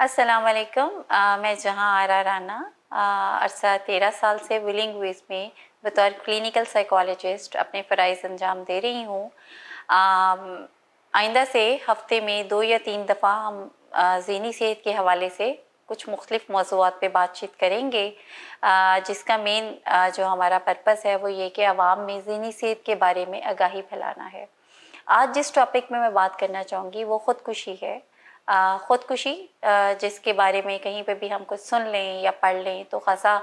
असलकम मैं जहां आर राना अरसा तेरह साल से विलिंग वेज में बतौर क्लिनिकल साइकोलॉजिस्ट अपने फ़राइज अंजाम दे रही हूँ आइंदा से हफ्ते में दो या तीन दफ़ा हम जहनी सेहत के हवाले से कुछ मुख्तलिफ़ मौजूद पर बातचीत करेंगे जिसका मेन जो हमारा पर्पस है वो ये कि आवाम में जहनी सेहत के बारे में आगाही फैलाना है आज जिस टॉपिक में मैं बात करना चाहूँगी वो ख़ुदकुशी है ख़ुदकुशी जिसके बारे में कहीं पे भी हम कुछ सुन लें या पढ़ लें तो ख़ासा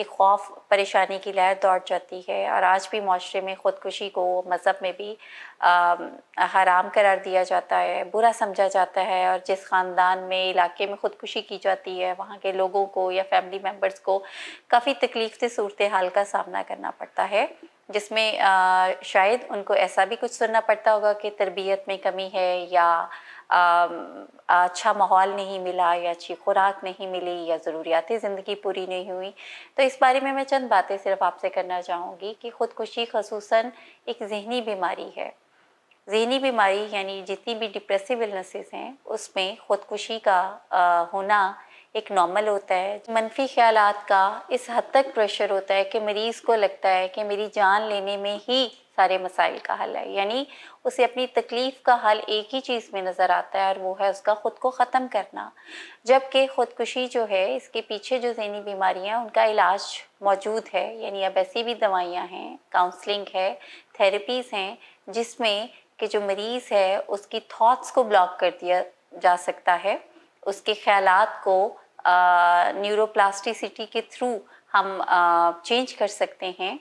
एक खौफ परेशानी की लहर दौड़ जाती है और आज भी माशरे में ख़ुदकुशी को मज़हब में भी हराम करार दिया जाता है बुरा समझा जाता है और जिस ख़ानदान में इलाके में ख़ुदकुशी की जाती है वहाँ के लोगों को या फैमिली मेम्बर्स को काफ़ी तकलीफ़ से सूरत हाल का सामना करना पड़ता है जिसमें शायद उनको ऐसा भी कुछ सुनना पड़ता होगा कि तरबियत में कमी है या अच्छा माहौल नहीं मिला या अच्छी खुराक नहीं मिली या ज़रूरियात ज़िंदगी पूरी नहीं हुई तो इस बारे में मैं चंद बातें सिर्फ आपसे करना चाहूँगी कि ख़ुदकुशी खसूस एक जहनी बीमारी है जहनी बीमारी यानी जितनी भी डिप्रेसिव इलनेसेस हैं उसमें ख़ुदकुशी का आ, होना एक नॉर्मल होता है मनफी ख्याल का इस हद तक प्रेशर होता है कि मरीज़ को लगता है कि मेरी जान लेने में ही सारे मसाइल का हल है यानी उसे अपनी तकलीफ़ का हल एक ही चीज़ में नज़र आता है और वो है उसका ख़ुद को ख़त्म करना जबकि ख़ुदकुशी जो है इसके पीछे जो जहनी बीमारियाँ उनका इलाज मौजूद है यानी अब ऐसी भी दवाइयाँ हैं काउंसलिंग है थेरेपीज़ हैं जिसमें कि जो मरीज़ है उसकी थाट्स को ब्लॉक कर दिया जा सकता है उसके ख्याल को न्यूरोप्लास्टिसिटी के थ्रू हम चेंज कर सकते हैं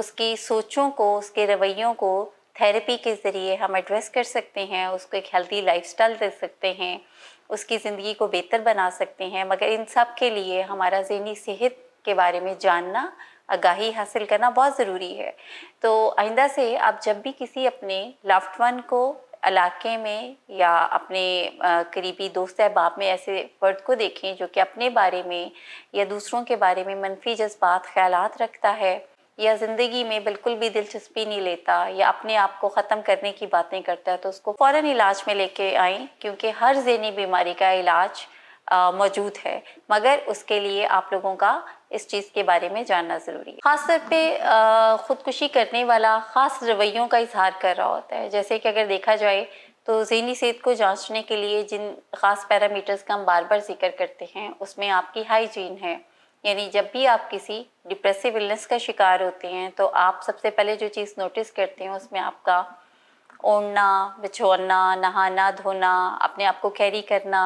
उसकी सोचों को उसके रवैयों को थेरेपी के ज़रिए हम एड्रेस कर सकते हैं उसको एक हेल्दी स्टाइल दे सकते हैं उसकी ज़िंदगी को बेहतर बना सकते हैं मगर इन सब के लिए हमारा जहनी सेहत के बारे में जानना आगाही हासिल करना बहुत ज़रूरी है तो आइंदा से आप जब भी किसी अपने लाफ्ट वन को इलाके में या अपने करीबी दोस्त अहबाब में ऐसे वर्ड को देखें जो कि अपने बारे में या दूसरों के बारे में मनफी जज्बात ख्याल रखता है या ज़िंदगी में बिल्कुल भी दिलचस्पी नहीं लेता या अपने आप को ख़त्म करने की बातें करता है तो उसको फ़ौर इलाज में लेके आएँ क्योंकि हर जहनी बीमारी का इलाज मौजूद है मगर उसके लिए आप लोगों का इस चीज़ के बारे में जानना ज़रूरी है ख़ास तौर पर ख़ुदकुशी करने वाला ख़ास रवैयों का इजहार कर रहा होता है जैसे कि अगर देखा जाए तो जहनी सेहत को जाँचने के लिए जिन ख़ास पैरामीटर्स का हम बार बार जिक्र करते हैं उसमें आपकी हाइजीन है यानी जब भी आप किसी डिप्रेसिव इलनेस का शिकार होते हैं तो आप सबसे पहले जो चीज़ नोटिस करते हैं उसमें आपका ओढ़ना बिछोड़ना नहाना धोना अपने आप को कैरी करना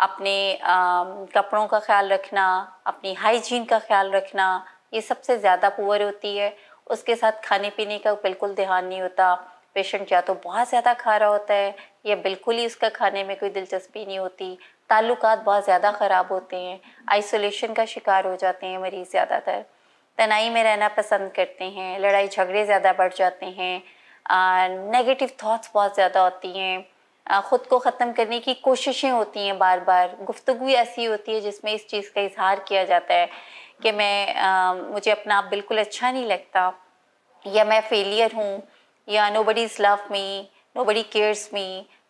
अपने आ, कपड़ों का ख्याल रखना अपनी हाइजीन का ख्याल रखना ये सबसे ज़्यादा पुअर होती है उसके साथ खाने पीने का बिल्कुल ध्यान नहीं होता पेशेंट या तो बहुत ज़्यादा खा रहा होता है या बिल्कुल ही उसका खाने में कोई दिलचस्पी नहीं होती ताल्लुक बहुत ज़्यादा ख़राब होते हैं आइसोलेशन का शिकार हो जाते हैं मरीज़ ज़्यादातर तनाई में रहना पसंद करते हैं लड़ाई झगड़े ज़्यादा बढ़ जाते हैं नेगेटिव थाट्स बहुत ज़्यादा होती हैं ख़ुद को ख़त्म करने की कोशिशें होती हैं बार बार गुफ्तु ऐसी होती है जिसमें इस चीज़ का इजहार किया जाता है कि मैं आ, मुझे अपना आप बिल्कुल अच्छा नहीं लगता या मैं फेलियर हूँ या nobody is love me nobody cares me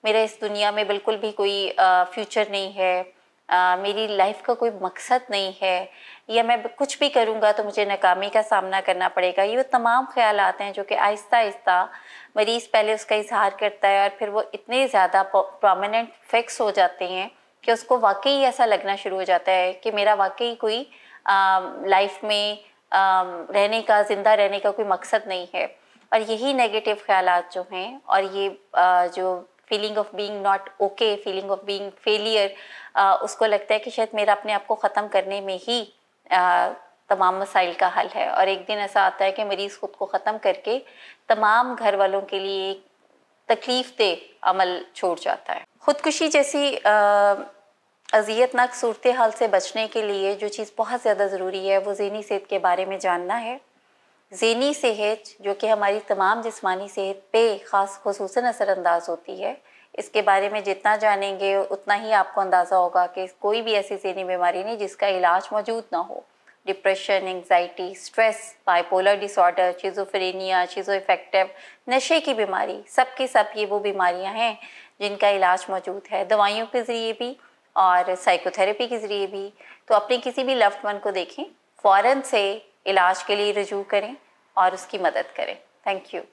मेरा इस दुनिया में बिल्कुल भी कोई फ्यूचर नहीं है Uh, मेरी लाइफ का कोई मकसद नहीं है या मैं कुछ भी करूँगा तो मुझे नाकामी का सामना करना पड़ेगा ये वो तमाम ख्याल आते हैं जो कि आहिस्ता आहिस्ता मरीज़ पहले उसका इजहार करता है और फिर वो इतने ज़्यादा प्रोमिनेंट फिक्स हो जाते हैं कि उसको वाकई ऐसा लगना शुरू हो जाता है कि मेरा वाकई कोई लाइफ में आ, रहने का ज़िंदा रहने का कोई मकसद नहीं है और यही नेगेटिव ख्याल जो हैं और ये जो feeling of being not okay feeling of being failure उसको लगता है कि शायद मेरा अपने आप को ख़त्म करने में ही तमाम मसाइल का हल है और एक दिन ऐसा आता है कि मरीज़ ख़ुद को ख़त्म करके तमाम घर वालों के लिए एक तकलीफ़ दे अमल छोड़ जाता है ख़ुदकुशी जैसी अजियतनाक सूरत हाल से बचने के लिए जो चीज़ बहुत ज़्यादा ज़रूरी है वो जहनी सेहत के बारे में जानना है जहनी सेहत जो कि हमारी तमाम जिसमानी सेहत पे ख़ास खसूस असरानंदाज होती है इसके बारे में जितना जानेंगे उतना ही आपको अंदाज़ा होगा कि कोई भी ऐसी जहनी बीमारी नहीं जिसका इलाज मौजूद ना हो depression anxiety stress bipolar disorder schizophrenia schizoaffective नशे की बीमारी सब की सब ये वो बीमारियाँ हैं जिनका इलाज मौजूद है दवाइयों के ज़रिए भी और साइकोथेरेपी के ज़रिए भी तो अपने किसी भी लफ्ट वन को देखें फ़ौर से इलाज के लिए रजू करें और उसकी मदद करें थैंक यू